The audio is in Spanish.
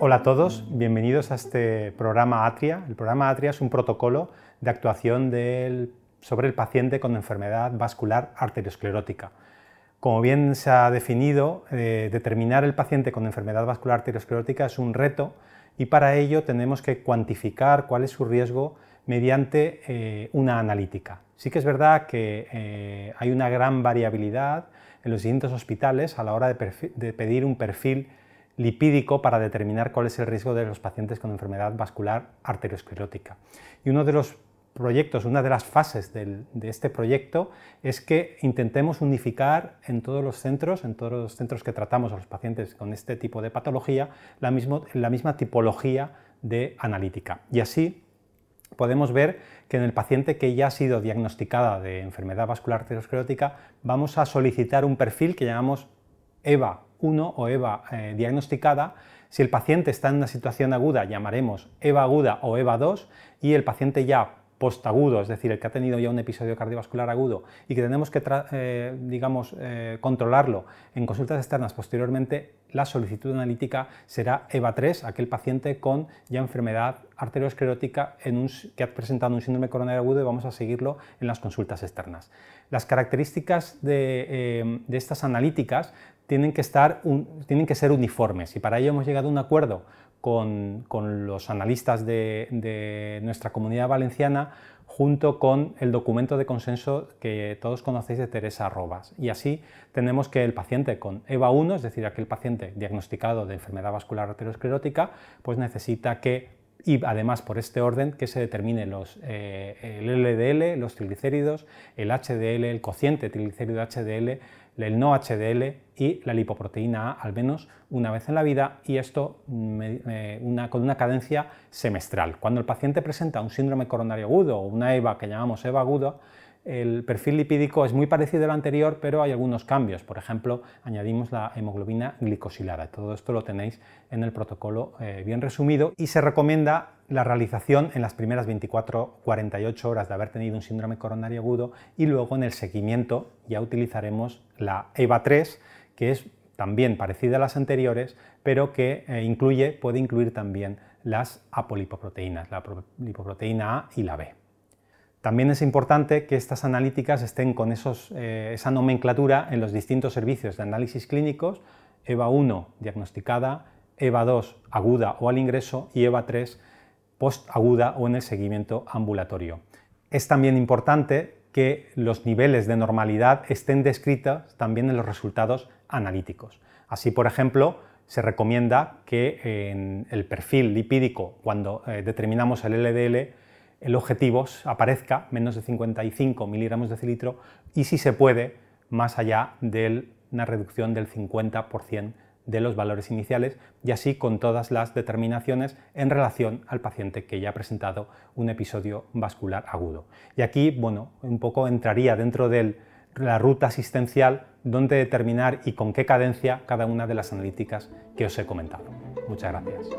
Hola a todos, bienvenidos a este programa ATRIA. El programa ATRIA es un protocolo de actuación sobre el paciente con enfermedad vascular arteriosclerótica. Como bien se ha definido, eh, determinar el paciente con enfermedad vascular arteriosclerótica es un reto y para ello tenemos que cuantificar cuál es su riesgo mediante eh, una analítica. Sí que es verdad que eh, hay una gran variabilidad en los distintos hospitales a la hora de pedir un perfil lipídico para determinar cuál es el riesgo de los pacientes con enfermedad vascular arteriosclerótica. Y uno de los proyectos, una de las fases de este proyecto es que intentemos unificar en todos los centros, en todos los centros que tratamos a los pacientes con este tipo de patología, la, la misma tipología de analítica. Y así podemos ver que en el paciente que ya ha sido diagnosticada de enfermedad vascular arteriosclerótica vamos a solicitar un perfil que llamamos EVA 1 o EVA eh, diagnosticada. Si el paciente está en una situación aguda, llamaremos EVA aguda o EVA 2 y el paciente ya postagudo, es decir, el que ha tenido ya un episodio cardiovascular agudo y que tenemos que, eh, digamos, eh, controlarlo en consultas externas posteriormente, la solicitud analítica será EVA3, aquel paciente con ya enfermedad arteriosclerótica que ha presentado un síndrome coronario agudo y vamos a seguirlo en las consultas externas. Las características de estas analíticas tienen que, estar tienen que ser uniformes y para ello hemos llegado a un acuerdo con, los analistas de, nuestra comunidad valenciana junto con el documento de consenso que todos conocéis de Teresa Robas. Y así tenemos que el paciente con EVA1, es decir, aquel paciente diagnosticado de enfermedad vascular aterosclerótica, pues necesita que y además por este orden que se determine los, eh, el LDL, los triglicéridos, el HDL, el cociente triglicérido HDL, el no HDL y la lipoproteína A al menos una vez en la vida y esto mm, eh, eh, con una cadencia semestral. Cuando el paciente presenta un síndrome coronario agudo o una EVA que llamamos EVA aguda, el perfil lipídico es muy parecido al anterior, pero hay algunos cambios. Por ejemplo, añadimos la hemoglobina glicosilada. Todo esto lo tenéis en el protocolo eh, bien resumido y se recomienda la realización en las primeras 24-48 horas de haber tenido un síndrome coronario agudo y luego en el seguimiento ya utilizaremos la EVA3, que es también parecida a las anteriores, pero que eh, incluye, puede incluir también las apolipoproteínas, la lipoproteína A y la B. También es importante que estas analíticas estén con eh, esa nomenclatura en los distintos servicios de análisis clínicos, EVA 1 diagnosticada, EVA 2 aguda o al ingreso y EVA 3 postaguda o en el seguimiento ambulatorio. Es también importante que los niveles de normalidad estén descritos también en los resultados analíticos. Así, por ejemplo, se recomienda que en el perfil lipídico, cuando eh, determinamos el LDL, el objetivo aparezca menos de 55 miligramos de cilitro y si se puede más allá de una reducción del 50% de los valores iniciales y así con todas las determinaciones en relación al paciente que ya ha presentado un episodio vascular agudo. Y aquí, bueno, un poco entraría dentro de la ruta asistencial dónde determinar y con qué cadencia cada una de las analíticas que os he comentado. Muchas gracias.